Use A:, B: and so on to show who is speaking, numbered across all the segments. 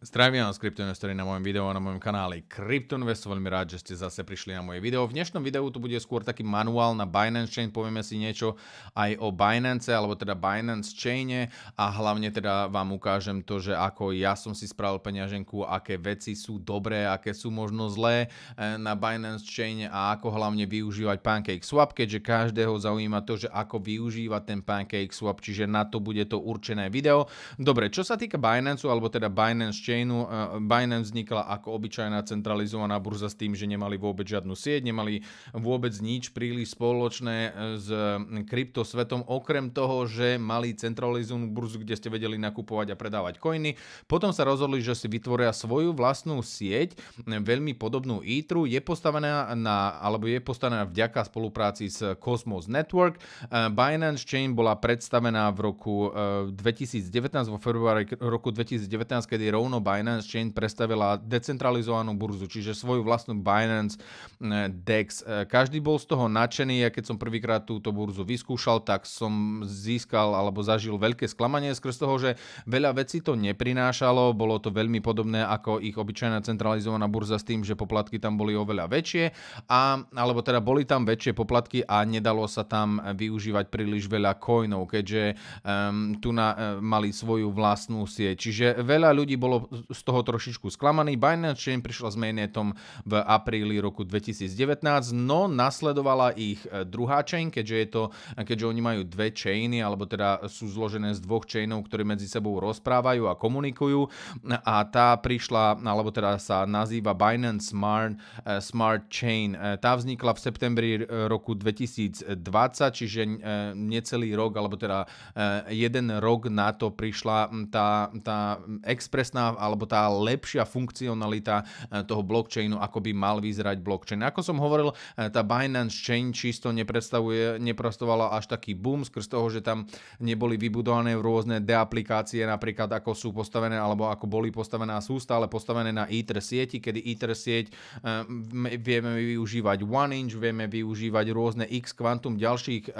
A: Zdravím vás kryptoinvestori na mojom videu a na mojom kanáli Kryptoinvest. Veľmi rád, že ste zase prišli na moje video. V dnešnom videu to bude skôr taký manuál na Binance Chain. Povieme si niečo aj o Binance, alebo teda Binance Chaine a hlavne teda vám ukážem to, že ako ja som si spravil peňaženku, aké veci sú dobré, aké sú možno zlé eh, na Binance Chaine a ako hlavne využívať Pancake Swap, keďže každého zaujíma to, že ako využívať ten Pancake Swap, čiže na to bude to určené video. Dobre, čo sa týka Binance, alebo teda Binance Chain, blockchainu. Binance vznikla ako obyčajná centralizovaná burza s tým, že nemali vôbec žiadnu sieť, nemali vôbec nič príliš spoločné e, s kryptosvetom, okrem toho, že mali centralizovanú burzu, kde ste vedeli nakupovať a predávať coiny. Potom sa rozhodli, že si vytvoria svoju vlastnú sieť, veľmi podobnú ITRU, je postavená na, alebo je postavená vďaka spolupráci s Cosmos Network. E, Binance Chain bola predstavená v roku 2019, e, vo februári roku 2019, kedy rovno Binance Chain predstavila decentralizovanú burzu, čiže svoju vlastnú Binance eh, DEX. Eh, každý bol z toho nadšený, ja keď som prvýkrát túto burzu vyskúšal, tak som získal alebo zažil veľké sklamanie skrz toho, že veľa vecí to neprinášalo, bolo to veľmi podobné ako ich obyčajná centralizovaná burza s tým, že poplatky tam boli oveľa väčšie, a, alebo teda boli tam väčšie poplatky a nedalo sa tam využívať príliš veľa coinov, keďže um, tu na, um, mali svoju vlastnú sieť. Čiže veľa ľudí bolo z toho trošičku sklamaný. Binance Chain prišla s mainnetom v apríli roku 2019, no nasledovala ich e, druhá chain, keďže, je to, e, keďže oni majú dve chainy, alebo teda sú zložené z dvoch chainov, ktorí medzi sebou rozprávajú a komunikujú a tá prišla, alebo teda sa nazýva Binance Smart, e, Smart Chain. Tá vznikla v septembri roku 2020, čiže necelý rok, alebo teda jeden rok na to prišla tá, tá expresná alebo tá lepšia funkcionalita e, toho blockchainu, ako by mal vyzerať blockchain. Ako som hovoril, e, tá Binance Chain čisto nepredstavuje, neprestovala až taký boom skrz toho, že tam neboli vybudované rôzne deaplikácie, napríklad ako sú postavené alebo ako boli postavené a sú stále postavené na Ether sieti, kedy Ether sieť e, vieme využívať One Inch, vieme využívať rôzne X kvantum ďalších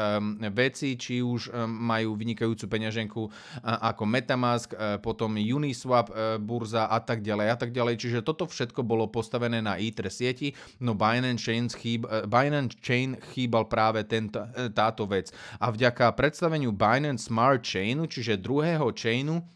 A: vecí, či už majú vynikajúcu peňaženku ako Metamask, potom Uniswap, burza a tak ďalej a tak ďalej. Čiže toto všetko bolo postavené na ITRE sieti, no Binance Chain, chýb, eh, Binance Chain chýbal práve tento, eh, táto vec. A vďaka predstaveniu Binance Smart Chainu, čiže druhého chainu,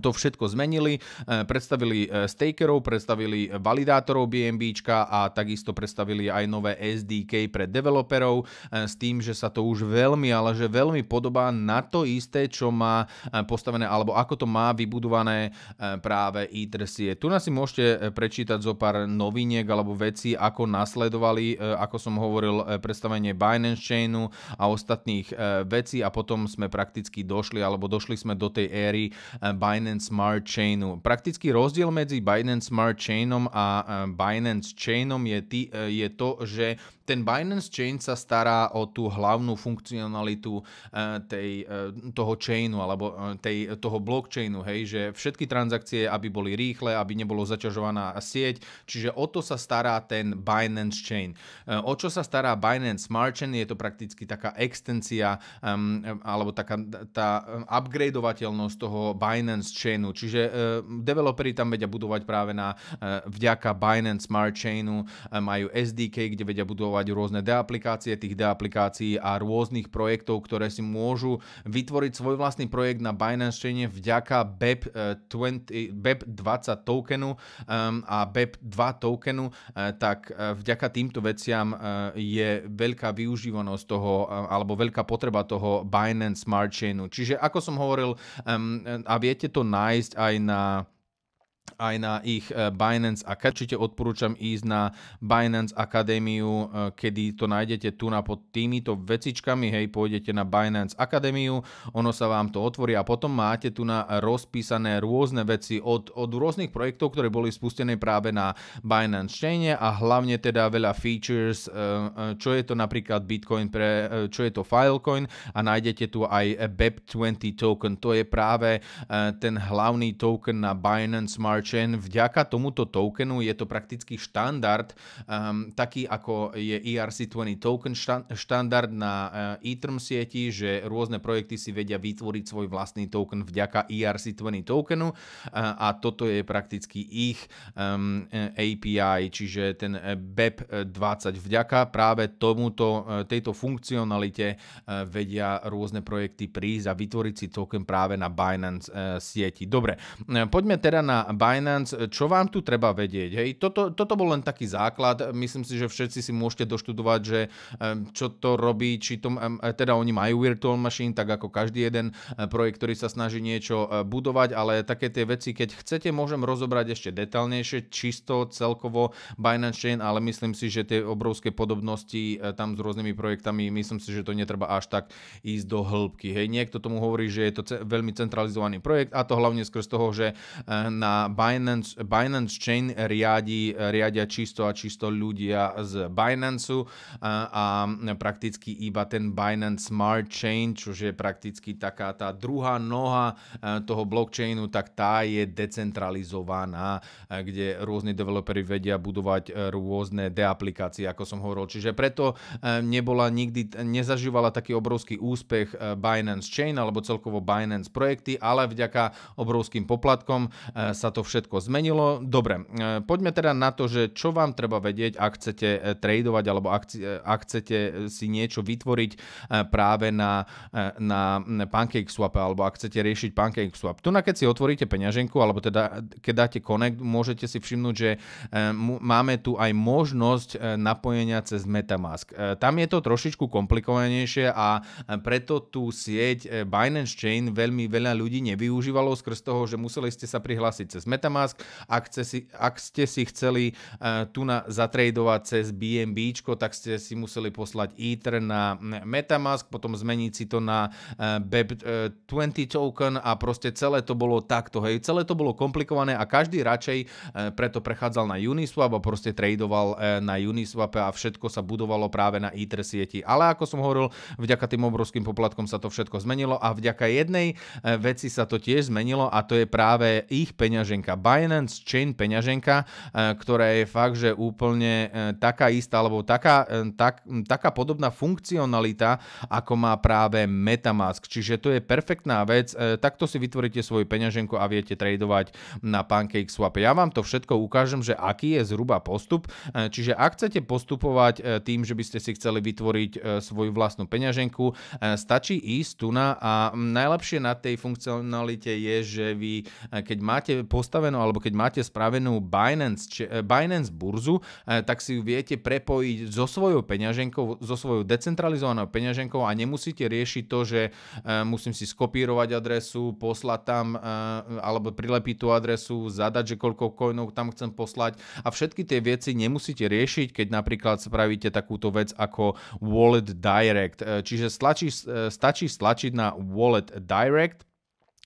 A: to všetko zmenili, eh, predstavili eh, stakerov, predstavili validátorov BNB a takisto predstavili aj nové SDK pre developerov eh, s tým, že sa to už veľmi, ale že veľmi podobá na to isté, čo má postavené, alebo ako to má vybudované práve E3Sie. Tu si môžete prečítať zo pár noviniek alebo veci, ako nasledovali, ako som hovoril, predstavenie Binance Chainu a ostatných vecí a potom sme prakticky došli, alebo došli sme do tej éry Binance Binance Smart Chainu. Praktický rozdiel medzi Binance Smart Chainom a Binance Chainom je, tý, e, je to, že ten Binance Chain sa stará o tú hlavnú funkcionalitu e, tej, e, toho chainu alebo tej, toho blockchainu, hej, že všetky transakcie, aby boli rýchle, aby nebolo zaťažovaná sieť, čiže o to sa stará ten Binance Chain. O čo sa stará Binance Smart Chain, je to prakticky taká extensia alebo taká tá upgradeovateľnosť toho Binance Binance Chainu, čiže uh, developeri tam vedia budovať práve na uh, vďaka Binance Smart Chainu, Uh, majú SDK, kde vedia budovať rôzne deaplikácie, tých deaplikácií a rôznych projektov, ktoré si môžu vytvoriť svoj vlastný projekt na Binance Chaine vďaka BEP, 20 20, BEP tokenu um, a BEP 2 tokenu, uh, tak uh, vďaka týmto veciam uh, je veľká využívanosť toho, uh, alebo veľká potreba toho Binance Smart Chainu. Čiže ako som hovoril, um, a viete Pythonized aí na, aj na ich e, Binance a Určite odporúčam ísť na Binance Akadémiu, e, kedy to nájdete tu na pod týmito vecičkami, hej, pôjdete na Binance Akadémiu, ono sa vám to otvorí a potom máte tu na rozpísané rôzne veci od, od rôznych projektov, ktoré boli spustené práve na Binance Chaine a hlavne teda veľa features, e, čo je to napríklad Bitcoin, pre, čo je to Filecoin a nájdete tu aj BEP20 token, to je práve ten hlavný token na Binance Smart Chain. Vďaka tomuto tokenu je to prakticky štandard, um, taký ako je ERC20 token štandard na uh, eh, Ethereum sieti, že rôzne projekty si vedia vytvoriť svoj vlastný token vďaka ERC20 tokenu uh, a toto je prakticky ich um, ehm, eh, API, čiže ten BEP20. Vďaka práve tomuto, tejto funkcionalite uh, vedia rôzne projekty prísť a vytvoriť si token práve na Binance sieti. Dobre, poďme teda na Binance, e, čo vám tu treba vedieť? Hej, toto, toto bol len taký základ. Myslím si, že všetci si môžete doštudovať, že e, čo to robí, či to, e, teda oni majú virtual machine, tak ako každý jeden projekt, ktorý sa snaží niečo budovať, ale také tie veci, keď chcete, môžem rozobrať ešte detaľnejšie, čisto celkovo Binance Chain, ale myslím si, že tie obrovské podobnosti tam s rôznymi projektami, myslím si, že to netreba až tak ísť do hĺbky. Hej, niekto tomu hovorí, že je to veľmi centralizovaný projekt a to hlavne skrz toho, že na Binance, Binance Chain riadi, riadia čisto a čisto ľudia z Binanceu a, a prakticky iba ten Binance Smart Chain, čo je prakticky taká tá druhá noha e, toho blockchainu, tak tá je decentralizovaná, e, kde rôzne developeri vedia budovať e, rôzne deaplikácie, ako som hovoril. Čiže preto nebola nikdy, nezažívala taký obrovský úspech Binance Chain alebo celkovo Binance projekty, ale vďaka obrovským poplatkom sa to všetko zmenilo. Dobre, e, poďme teda na to, že čo vám treba vedieť, ak chcete e, tradovať alebo ak, e, ak chcete si niečo vytvoriť práve na, na PancakeSwap alebo ak chcete riešiť PancakeSwap. Tu na keď si otvoríte peňaženku alebo teda keď dáte connect, môžete si všimnúť, že máme tu aj možnosť napojenia cez Metamask. Tam je to trošičku komplikovanejšie a preto tú sieť Binance Chain veľmi veľa ľudí nevyužívalo skrz toho, že museli ste sa prihlásiť cez Metamask Metamask. Ak, chce si, ak ste si chceli uh, tu na zatradovať cez BNB, tak ste si museli poslať Ether na e, Metamask, potom zmeniť si to na uh, e, BEP20 token a proste celé to bolo takto, hej. Celé to bolo komplikované a každý radšej uh, preto prechádzal na Uniswap a proste tradoval uh, na Uniswap a všetko sa budovalo práve na Ether sieti. Ale ako som hovoril, vďaka tým obrovským poplatkom sa to všetko zmenilo a vďaka jednej veci sa to tiež zmenilo a to je práve ich peňaženka peňaženka. Binance Chain peňaženka, e, ktorá je fakt, že úplne e, taká istá, alebo taká, e, tak, taká podobná funkcionalita, ako má práve Metamask. Čiže to je perfektná vec. Takto si vytvoríte svoju peňaženku a viete tradovať na PancakeSwap. Ja vám to všetko ukážem, že aký je zhruba postup. Čiže ak chcete postupovať tým, že by ste si chceli vytvoriť svoju vlastnú peňaženku, stačí ísť tu na a najlepšie na tej funkcionalite je, že vy, keď máte po postavenú, alebo keď máte spravenú Binance, či, eh, Binance burzu, eh, tak si ju viete prepojiť so svojou peňaženkou, so svojou decentralizovanou peňaženkou a nemusíte riešiť to, že eh, musím si skopírovať adresu, poslať tam, alebo prilepiť tú adresu, zadať, že koľko coinov tam chcem poslať a všetky tie veci nemusíte riešiť, keď napríklad spravíte takúto vec ako Wallet Direct. Čiže stlačí, stačí stlačiť na Wallet Direct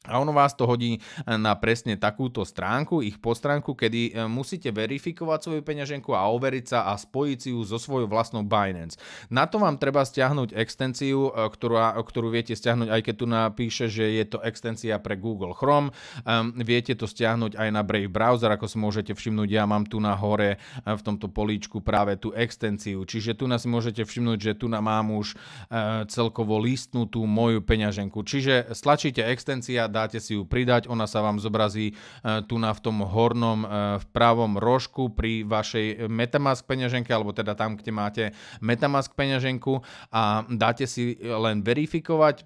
A: a ono vás to hodí eh, na presne takúto stránku, ich postránku, kedy eh, musíte verifikovať svoju peňaženku a overiť sa a spojiť si ju so svojou vlastnou Binance. Na to vám treba stiahnuť extenciu, eh, ktorú, ktorú viete stiahnuť, aj keď tu napíše, že je to extencia pre Google Chrome. Ehm, viete to stiahnuť aj na Brave browser, ako si môžete všimnúť, ja mám tu na hore v tomto políčku práve tú extenciu. Čiže tu si môžete všimnúť, že tu mám už celkovo listnú tú moju peňaženku. Čiže stlačíte extencia dáte si ju pridať, ona sa vám zobrazí e, tu na v tom hornom e, v pravom rožku pri vašej Metamask peňaženke, alebo teda tam, kde máte Metamask peňaženku a dáte si len verifikovať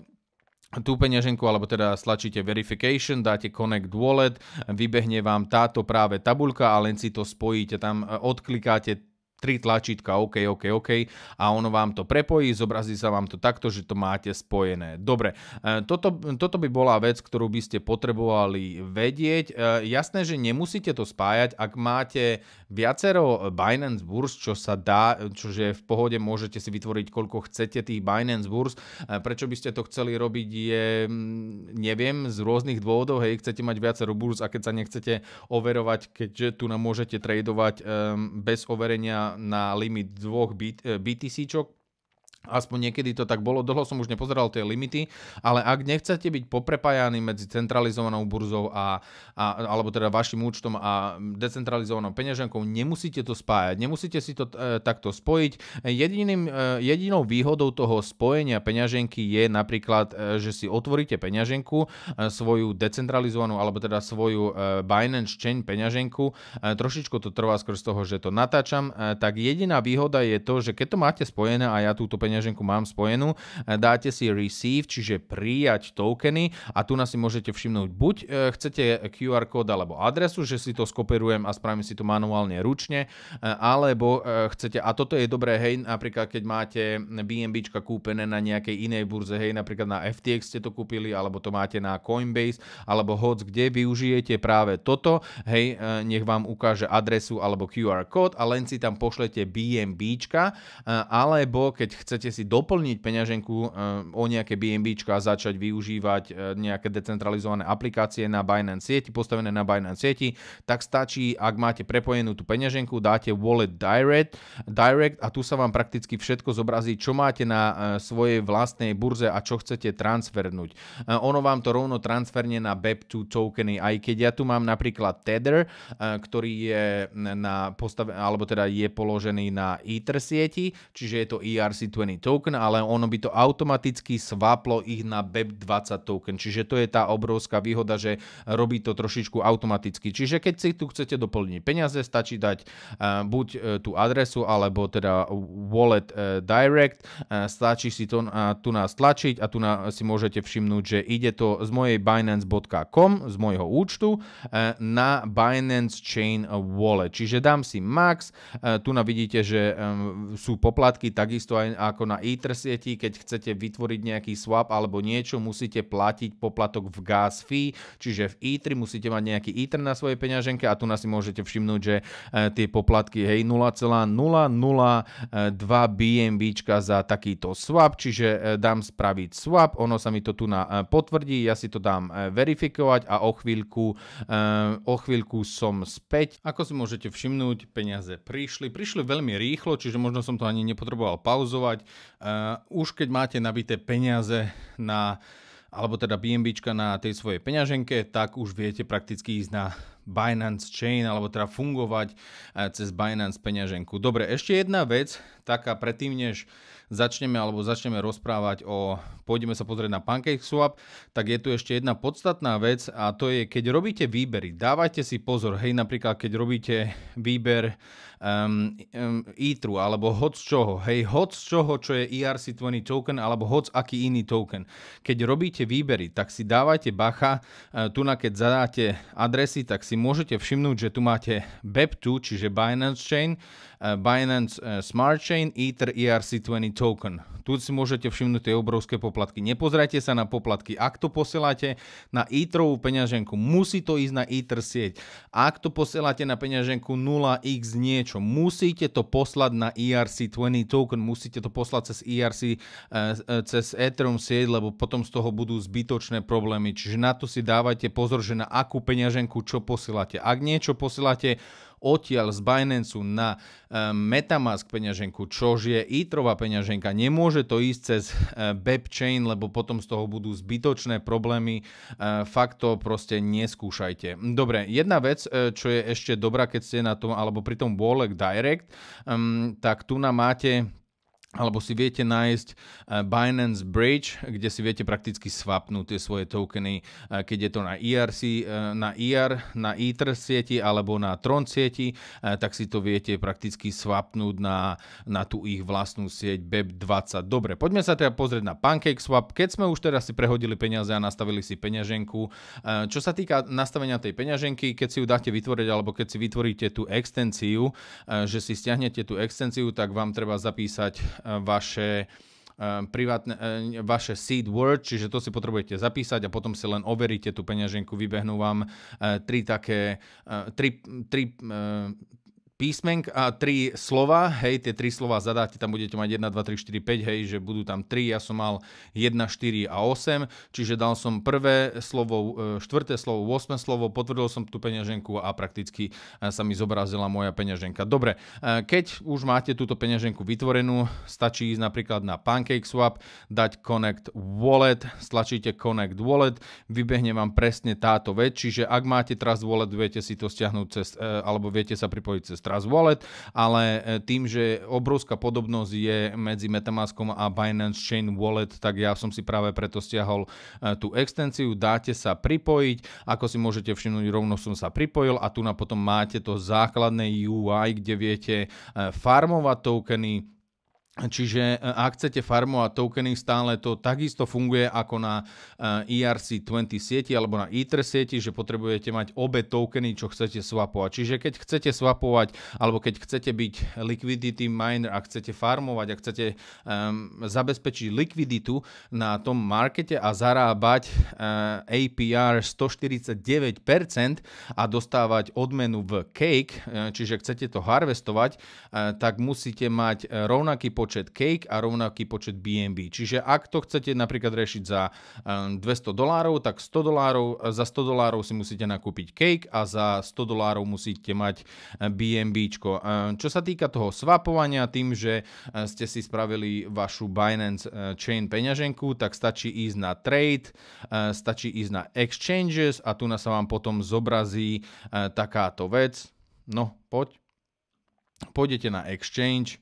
A: tú peňaženku, alebo teda stlačíte verification, dáte connect wallet, vybehne vám táto práve tabulka a len si to spojíte. Tam odklikáte tri tlačítka OK, OK, OK a ono vám to prepojí, zobrazí sa vám to takto, že to máte spojené. Dobre, e, toto, toto by bola vec, ktorú by ste potrebovali vedieť. E, jasné, že nemusíte to spájať, ak máte viacero Binance Burs, čo sa dá, čože v pohode môžete si vytvoriť koľko chcete tých Binance Burs. E, prečo by ste to chceli robiť je, mm, neviem, z rôznych dôvodov, hej, chcete mať viacero burs a keď sa nechcete overovať, keďže tu nám môžete tradovať bez overenia na limit dvoch BTC, eh, Aspoň niekedy to tak bolo, dlho som už nepozeral tie limity, ale ak nechcete byť poprepájani medzi centralizovanou burzou a, a, alebo teda vašim účtom a decentralizovanou peňaženkou, nemusíte to spájať, nemusíte si to e, takto spojiť. Jediným, e, jedinou výhodou toho spojenia peňaženky je napríklad, e, že si otvoríte peňaženku, e, svoju decentralizovanú alebo teda svoju e, Binance Chain peňaženku, e, trošičku to trvá skrz toho, že to natáčam, e, tak jediná výhoda je to, že keď to máte spojené a ja túto peňaženku peňaženku mám spojenú, eh, dáte si receive, čiže prijať tokeny a tu nás si môžete všimnúť buď eh, chcete QR kód alebo adresu, že si to skoperujem a spravím si to manuálne ručne, eh, alebo chcete, a toto je dobré, hej, napríklad keď máte BNB kúpené na nejakej inej burze, hej, napríklad na FTX ste to kúpili, alebo to máte na Coinbase, alebo hoc kde využijete práve toto, hej, nech vám ukáže adresu alebo QR kód a len si tam pošlete BNB, alebo keď chcete chcete si doplniť peňaženku eh, o nejaké BNB a začať využívať eh, nejaké decentralizované aplikácie na Binance sieti, postavené na Binance sieti, tak stačí, ak máte prepojenú tú peňaženku, dáte wallet direct, direct a tu sa vám prakticky všetko zobrazí, čo máte na eh, svojej vlastnej burze a čo chcete transfernúť. Ono vám to rovno transferne na BEP2 tokeny, aj keď ja tu mám napríklad Tether, ktorý je na postave, alebo teda je položený na Ether sieti, čiže je to ERC20 zelený token, ale ono by to automaticky sváplo ich na BEP20 token. Čiže to je tá obrovská výhoda, že robí to trošičku automaticky. Čiže keď si tu chcete doplniť peniaze, stačí dať uh, buď uh, tú adresu, alebo teda wallet uh, direct, uh, stačí si to uh, tu nás tlačiť a tu na, si môžete všimnúť, že ide to z mojej binance.com, z mojho účtu, uh, na Binance Chain Wallet. Čiže dám si max, uh, tu na vidíte, že um, sú poplatky takisto aj ako ako na Ether sieti, keď chcete vytvoriť nejaký swap alebo niečo, musíte platiť poplatok v gas fee, čiže v Ether musíte mať nejaký Iter na svojej peňaženke a tu nás si môžete všimnúť, že e, tie poplatky hej 0,002 BNB za takýto swap, čiže e, dám spraviť swap, ono sa mi to tu na e, potvrdí, ja si to dám verifikovať a o chvíľku, o chvíľku som späť. Ako si môžete všimnúť, peniaze prišli, prišli veľmi rýchlo, čiže možno som to ani nepotreboval pauzovať. Eh, už keď máte nabité peniaze na alebo teda BNB na tej svojej peňaženke, tak už viete prakticky ísť na Binance Chain alebo teda fungovať eh, cez Binance peňaženku. Dobre, ešte jedna vec, tak a predtým, než začneme alebo začneme rozprávať o pôjdeme sa pozrieť na pancake swap, tak je tu ešte jedna podstatná vec a to je, keď robíte výbery, dávajte si pozor, hej, napríklad keď robíte výber um, ehm, um, ehm, ITRU alebo hoc čoho, hej, hoc čoho, čo je ERC20 token alebo hoc aký iný token. Keď robíte výbery, tak si dávajte bacha, eh, tu na keď zadáte adresy, tak si môžete všimnúť, že tu máte BEP2, čiže Binance Chain, eh, Binance eh, Smart Chain, Blockchain Ether ERC20 token. Tu si môžete všimnúť tie obrovské poplatky. Nepozerajte sa na poplatky. Ak to posielate na Etherovú peňaženku, musí to ísť na Ether sieť. Ak to posielate na peňaženku 0x niečo, musíte to poslať na ERC20 token, musíte to poslať cez ERC, e, e, cez Ethereum sieť, lebo potom z toho budú zbytočné problémy. Čiže na to si dávajte pozor, že na akú peňaženku čo posielate. Ak niečo posielate odtiaľ z Binanceu na e, Metamask peňaženku, čož je Etrová peňaženka. Nemôže to ísť cez e, Chain, lebo potom z toho budú zbytočné problémy. E, fakt to proste neskúšajte. Dobre, jedna vec, čo je ešte dobrá, keď ste na tom, alebo pri tom Wallet Direct, mm, tak tu nám máte alebo si viete nájsť e, Binance Bridge, kde si viete prakticky swapnúť tie svoje tokeny, e, keď je to na ERC, e, na ER, na Ether sieti alebo na Tron sieti, tak si to viete prakticky svapnúť na, na tú ich vlastnú sieť BEP20. Dobre, poďme sa teda pozrieť na PancakeSwap. Keď sme už teraz si prehodili peniaze a nastavili si peňaženku, čo sa týka nastavenia tej peňaženky, keď si ju dáte vytvoriť alebo keď si vytvoríte tú extenciu, že si stiahnete tú extenciu, tak vám treba zapísať vaše eh, privátne, eh, vaše seed word, čiže to si potrebujete zapísať a potom si len overíte tú peňaženku, vybehnú vám eh, tri také, tri, tri písmenk a tri slova, hej, tie tri slova zadáte, tam budete mať 1, 2, 3, 4, 5, hej, že budú tam 3, ja som mal 1, 4 a 8, čiže dal som prvé slovo, e, štvrté slovo, 8 slovo, potvrdil som tú peňaženku a prakticky e, sa mi zobrazila moja peňaženka. Dobre, e, keď už máte túto peňaženku vytvorenú, stačí ísť napríklad na PancakeSwap, dať Connect Wallet, stlačíte Connect Wallet, vybehne vám presne táto vec, čiže ak máte Trust Wallet, viete si to stiahnuť cez, alebo viete sa pripojiť cez Trust Wallet, ale e, tým, že obrovská podobnosť je medzi Metamaskom a Binance Chain Wallet, tak ja som si práve preto stiahol e, tú extenciu. dáte sa pripojiť, ako si môžete všimnúť, rovno som sa pripojil a tu na potom máte to základné UI, kde viete e, farmovať tokeny, Čiže e, ak chcete farmu a tokeny stále, to takisto funguje ako na ERC20 e sieti alebo na Ether sieti, že potrebujete mať obe tokeny, čo chcete swapovať. Čiže keď chcete swapovať alebo keď chcete byť liquidity miner a chcete farmovať a chcete um, zabezpečiť likviditu na tom markete a zarábať uh, APR 149% a dostávať odmenu v cake, e, čiže chcete to harvestovať, uh, tak musíte mať rovnaký počet Cake a rovnaký počet BNB. Čiže ak to chcete napríklad riešiť za 200 ehm, dolárov, tak 100 dolárov, za 100 dolárov si musíte nakúpiť Cake a za 100 dolárov musíte mať BNB. Eh, ehm, čo sa týka toho swapovania tým, že eh, ste si spravili vašu Binance eh, Chain peňaženku, tak stačí ísť na trade, stačí ísť na exchanges a tu sa vám potom zobrazí takáto vec. No, poď. Pôjdete na exchange,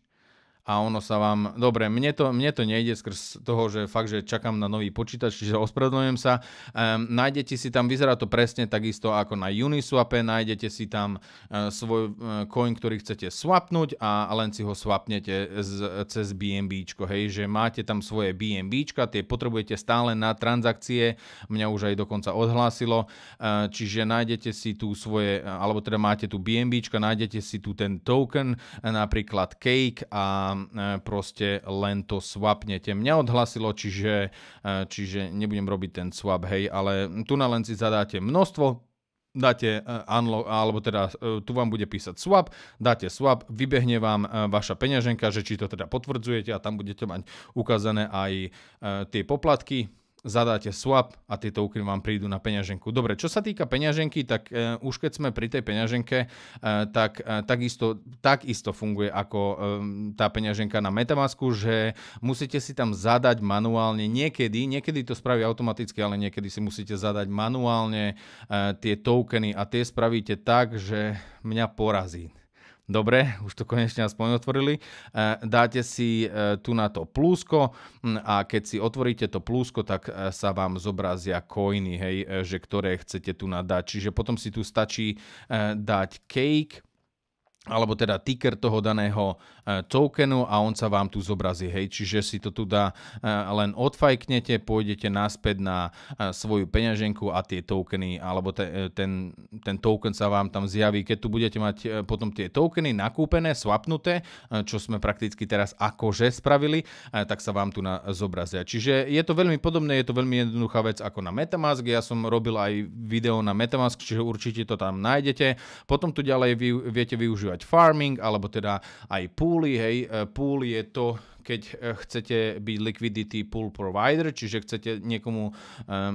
A: a ono sa vám... Dobre, mne to, mne to nejde skrz toho, že fakt, že čakám na nový počítač, čiže ospravedlňujem sa. Um, nájdete si tam, vyzerá to presne takisto ako na Uniswape, nájdete si tam uh, svoj uh, coin, ktorý chcete swapnúť a, len si ho swapnete z, cez BNB, hej, že máte tam svoje BNB, tie potrebujete stále na transakcie, mňa už aj dokonca odhlásilo, uh, čiže nájdete si tu svoje, alebo teda máte tu BNB, nájdete si tu ten token, napríklad Cake a E, proste len to swapnete. Mňa odhlasilo, čiže, e, čiže nebudem robiť ten swap, hej, ale tu na len si zadáte množstvo, dáte e, unlock, alebo teda tu vám bude písať swap, dáte swap, vybehne vám vaša peňaženka, že či to teda potvrdzujete a tam budete mať ukázané aj tie poplatky, zadáte swap a tie tokeny vám prídu na peňaženku. Dobre, čo sa týka peňaženky, tak e, už keď sme pri tej peňaženke, e, tak e, takisto, takisto funguje ako e, tá peňaženka na Metamasku, že musíte si tam zadať manuálne niekedy, niekedy to spraví automaticky, ale niekedy si musíte zadať manuálne e, tie tokeny a tie spravíte tak, že mňa porazí dobre, už to konečne aspoň otvorili, e, dáte si e, tu na to plusko a keď si otvoríte to plusko, tak e, sa vám zobrazia koiny. hej, že ktoré chcete tu nadať. Čiže potom si tu stačí dať cake, alebo teda ticker toho daného eh, tokenu a on sa vám tu zobrazí. Hej, čiže si to tu dá eh, len odfajknete, pôjdete naspäť na eh, svoju peňaženku a tie tokeny, alebo te, ten, ten token sa vám tam zjaví. Keď tu budete mať potom tie tokeny nakúpené, swapnuté, čo sme prakticky teraz akože spravili, tak sa vám tu na, zobrazia. Čiže je to veľmi podobné, je to veľmi jednoduchá vec ako na Metamask. Ja som robil aj video na Metamask, čiže určite to tam nájdete. Potom tu ďalej vy, viete využívať nazvať farming, alebo teda aj púly. Hej. E, je to, keď e, chcete byť liquidity pool provider, čiže chcete niekomu um,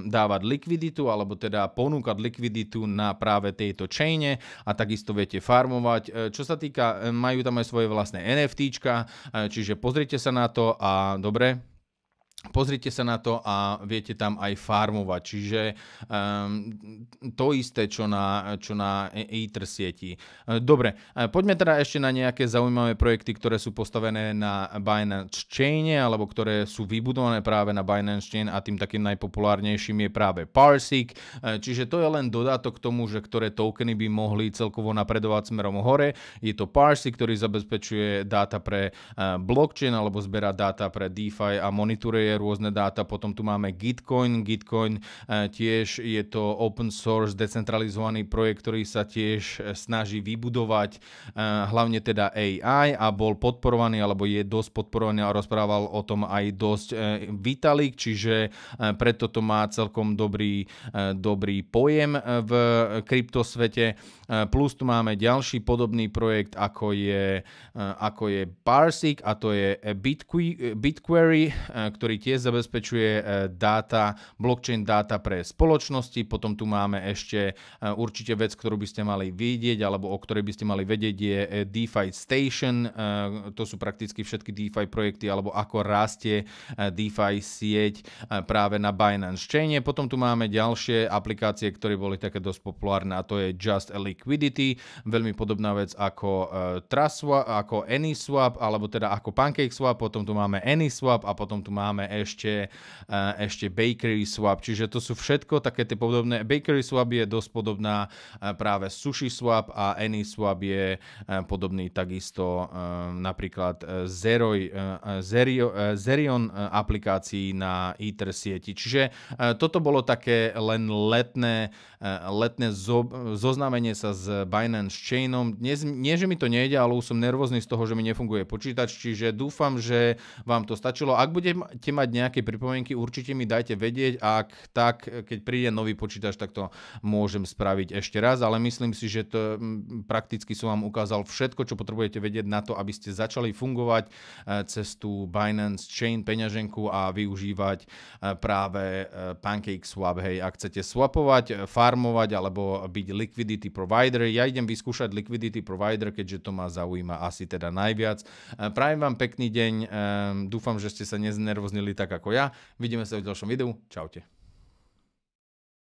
A: dávať likviditu alebo teda ponúkať likviditu na práve tejto chaine a takisto viete farmovať. E, čo sa týka, majú tam aj svoje vlastné NFTčka, čiže pozrite sa na to a dobre, Pozrite sa na to a viete tam aj farmovať. Čiže um, to isté, čo na, čo na ITR e, sieti. E, dobre, e, poďme teda ešte na nejaké zaujímavé projekty, ktoré sú postavené na Binance Chain, alebo ktoré sú vybudované práve na Binance Chain a tým takým najpopulárnejším je práve Parsec. Čiže to je len dodatok k tomu, že ktoré tokeny by mohli celkovo napredovať smerom hore. Je to Parsec, ktorý zabezpečuje dáta pre blockchain alebo zberá dáta pre DeFi a monitoruje rôzne dáta. Potom tu máme Gitcoin. Gitcoin e, tiež je to open source, decentralizovaný projekt, ktorý sa tiež e, snaží vybudovať e, hlavne teda AI a bol podporovaný alebo je dosť podporovaný a rozprával o tom aj dosť Vitalik, čiže preto to má celkom dobrý, dobrý pojem v kryptosvete. Plus tu máme ďalší podobný projekt, ako je, ako je Parsec a to je BitQuery, ktorý tiež zabezpečuje e, dáta, blockchain dáta pre spoločnosti, potom tu máme ešte e, určite vec, ktorú by ste mali vidieť alebo o ktorej by ste mali vedieť je e, DeFi Station, to sú prakticky všetky DeFi projekty alebo ako rastie DeFi sieť práve na Binance Chain. Potom tu máme ďalšie aplikácie, ktoré boli také dosť populárne a to je Just a Liquidity, veľmi podobná vec ako Trust, ako AnySwap alebo teda ako PancakeSwap, potom tu máme AnySwap a potom tu máme ešte, eh, ešte Bakery Swap, čiže to sú všetko také tie podobné. Bakery Swap je dosť podobná eh, práve Sushi Swap a Any Swap je eh, podobný takisto napríklad Zeroj, Zerio, Zerion aplikácií na ITER sieti. Čiže toto bolo také len letné, letné zo, zoznamenie sa s Binance Chainom. Nie, nie, že mi to nejde, ale už som nervózny z toho, že mi nefunguje počítač, čiže dúfam, že vám to stačilo. Ak budete mať nejaké pripomienky, určite mi dajte vedieť. Ak tak, keď príde nový počítač, tak to môžem spraviť ešte raz, ale myslím si, že to prakticky som vám ukázal všetko, čo potrebujete vedieť na to, aby ste začali fungovať e, cez tú Binance Chain peňaženku a využívať e, práve e, PancakeSwap. Hej, ak chcete swapovať, farmovať alebo byť liquidity provider, ja idem vyskúšať liquidity provider, keďže to ma zaujíma asi teda najviac. Prajem vám pekný deň, dúfam, že ste sa neznervoznili zmenili tak ako ja. Vidíme sa v ďalšom videu. Čaute.